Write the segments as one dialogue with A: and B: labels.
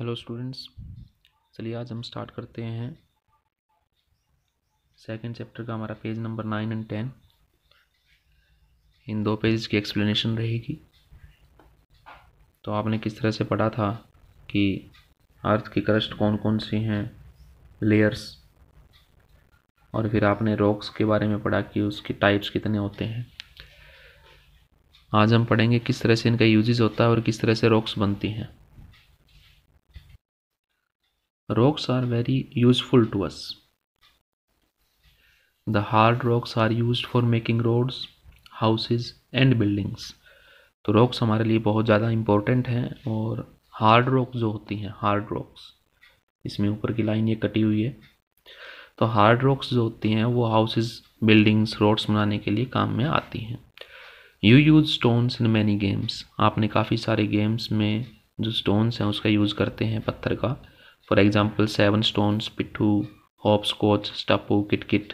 A: Hello students चलिए आज हम स्टार्ट करते हैं सेकंड चैप्टर का हमारा page number nine and ten इन दो पेज की एक्सप्लेनेशन रहेगी तो आपने किस तरह से पढ़ा था कि अर्थ की क्रस्ट कौन कौन सी हैं लेयर्स और फिर आपने रॉक्स के बारे में पढ़ा कि उसके टाइप्स कितने होते हैं आज हम पढ़ेंगे किस तरह से इनका यूजेज होता है और किस तरह से रॉक्स बनती हैं Rocks are very useful to us. The hard rocks are used for making roads, houses and buildings. तो रॉक्स हमारे लिए बहुत ज़्यादा इम्पोर्टेंट हैं और हार्ड रॉक्स जो होती हैं हार्ड रॉक्स इसमें ऊपर की लाइन ये कटी हुई है तो हार्ड रॉक्स जो होती हैं वो हाउसेस बिल्डिंग्स रोड्स बनाने के लिए काम में आती हैं you use stones in many games आपने काफ़ी सारे गेम्स में जो स्टोन्स हैं उसका यूज़ करते हैं पत्थर का for example seven stones pitthu hopscotch stapu kitkit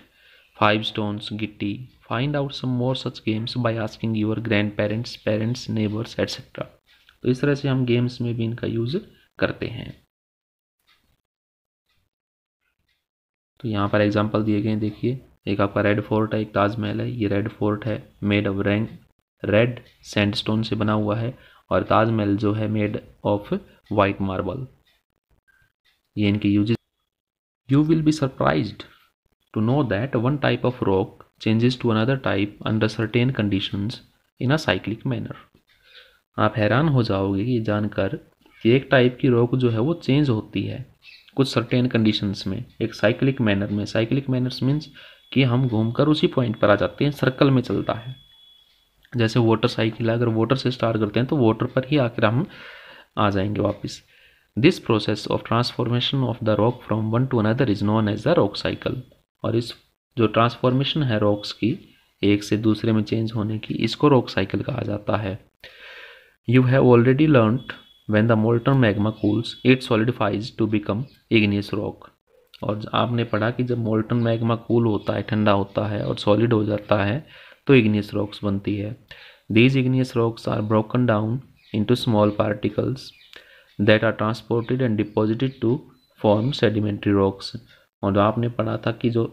A: five stones gitti find out some more such games by asking your grandparents parents neighbours etcetera तो इस तरह से हम गेम्स में भी इनका यूज करते हैं तो यहाँ पर एग्जाम्पल दिए गए देखिए एक आपका रेड फोर्ट है एक ताजमहल है ये रेड फोर्ट है made of rank red stone से बना हुआ है और ताजमहल जो है मेड ऑफ वाइट मार्बल ये इनके uses you will be surprised to know that one type of rock changes to another type under certain condition in a cyclic manner आप हैरान हो जाओगे ये जानकर कि एक टाइप की रॉक जो है वो चेंज होती है कुछ सर्टेन कंडीशंस में एक साइक्लिक मैनर में साइक्लिक मैनर्स मीन्स कि हम घूमकर उसी पॉइंट पर आ जाते हैं सर्कल में चलता है जैसे वाटर साइकिल अगर वाटर से स्टार्ट करते हैं तो वाटर पर ही आकर हम आ जाएंगे वापस this process of transformation of the rock from one to another is known as the rock cycle. और इस जो ट्रांसफॉर्मेशन है रॉक्स की एक से दूसरे में चेंज होने की इसको रॉक साइकिल कहा जाता है you have already learn when the molten magma cools it solidifies to become igneous rock और आपने पढ़ा कि जब मोल्टन मैगमा कूल होता है ठंडा होता है और सॉलिड हो जाता है तो इग्नियस रॉक्स बनती है these igneous rocks are broken down into small particles that are transported and deposited to form sedimentary rocks और जो आपने पढ़ा था कि जो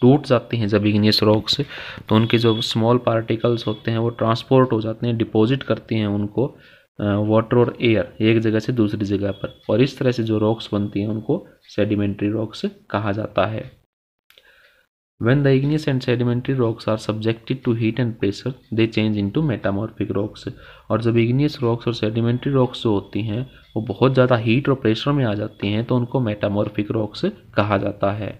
A: टूट जाते हैं इग्नियस रॉक्स तो उनके जो स्मॉल पार्टिकल्स होते हैं वो ट्रांसपोर्ट हो जाते हैं डिपॉजिट करते हैं उनको वाटर और एयर एक जगह से दूसरी जगह पर और इस तरह से जो रॉक्स बनती हैं उनको सेडिमेंट्री रॉक्स कहा जाता है When the igneous and sedimentary rocks are subjected to heat and pressure, they change into metamorphic rocks. और जब igneous rocks और sedimentary rocks जो होती हैं वो बहुत ज़्यादा heat और pressure में आ जाती हैं तो उनको metamorphic rocks कहा जाता है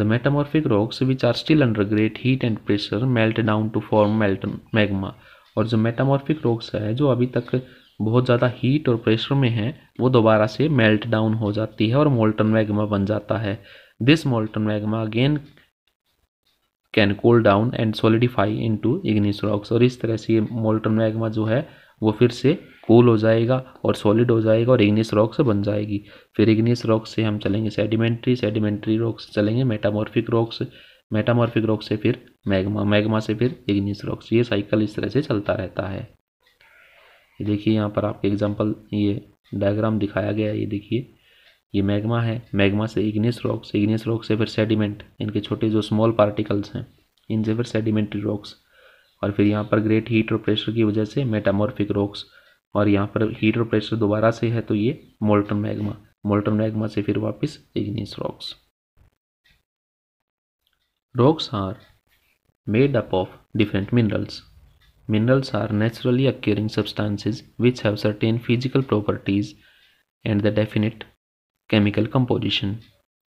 A: The metamorphic rocks which are still under great heat and pressure melt down to form melt magma और जो metamorphic rocks है जो अभी तक बहुत ज़्यादा हीट और प्रेशर में है वो दोबारा से मेल्ट डाउन हो जाती है और मोल्टन मैग्मा बन जाता है this molten magma again can cool down and solidify into igneous rocks और इस तरह से ये मोल्टन मैग्मा जो है वो फिर से कूल हो जाएगा और सॉलिड हो जाएगा और इग्निस रॉक्स बन जाएगी फिर इग्निस रॉक्स से हम चलेंगे सेडिमेंट्री सेडिमेंट्री रॉक्स चलेंगे मेटामॉर्फिक रॉक्स मेटामॉर्फिक रॉक से फिर मैग्मा मैग्मा से फिर इग्निस रॉक्स ये साइकिल इस तरह से चलता रहता है ये देखिए यहाँ पर आपके एग्जाम्पल ये डायग्राम दिखाया गया है ये देखिए ये मैग्मा है मैग्मा से इग्निस रॉक्स इग्निस रॉक से फिर सेडिमेंट इनके छोटे जो स्मॉल पार्टिकल्स हैं इनसे फिर सेडिमेंट्री रॉक्स और फिर यहाँ पर ग्रेट हीट और प्रेशर की वजह से मेटामॉर्फिक रॉक्स और यहाँ पर हीट और प्रेशर दोबारा से है तो ये मोल्टन मैग्मा मोल्टन मैग्मा से फिर वापस igneous rocks rocks are made up of different minerals Minerals are naturally occurring substances which have certain physical properties and the definite chemical composition.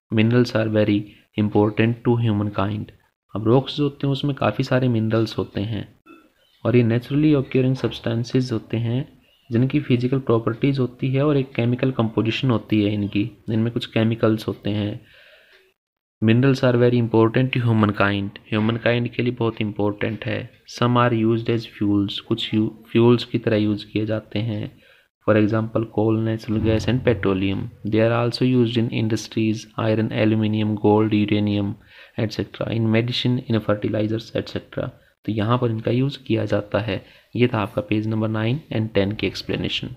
A: Minerals are very important to humankind. अब rocks जो होते हैं उसमें काफ़ी सारे minerals होते हैं और ये नेचुरली ओक्योरिंग सब्सटेंसेस होते हैं जिनकी फिजिकल प्रॉपर्टीज़ होती है और एक केमिकल कंपोजिशन होती है इनकी जिनमें कुछ केमिकल्स होते हैं minerals are very important to humankind humankind के लिए बहुत इंपॉर्टेंट है some are use as fuels कुछ फ्यूल्स की तरह यूज किए जाते हैं for example coal natural gas and petroleum they are also use in industries iron aluminium gold uranium etcetera in medicine in fertilisers etcetera तो यहाँ पर इनका यूज़ किया जाता है ये था आपका page number nine and ten की एक्सप्लेनेशन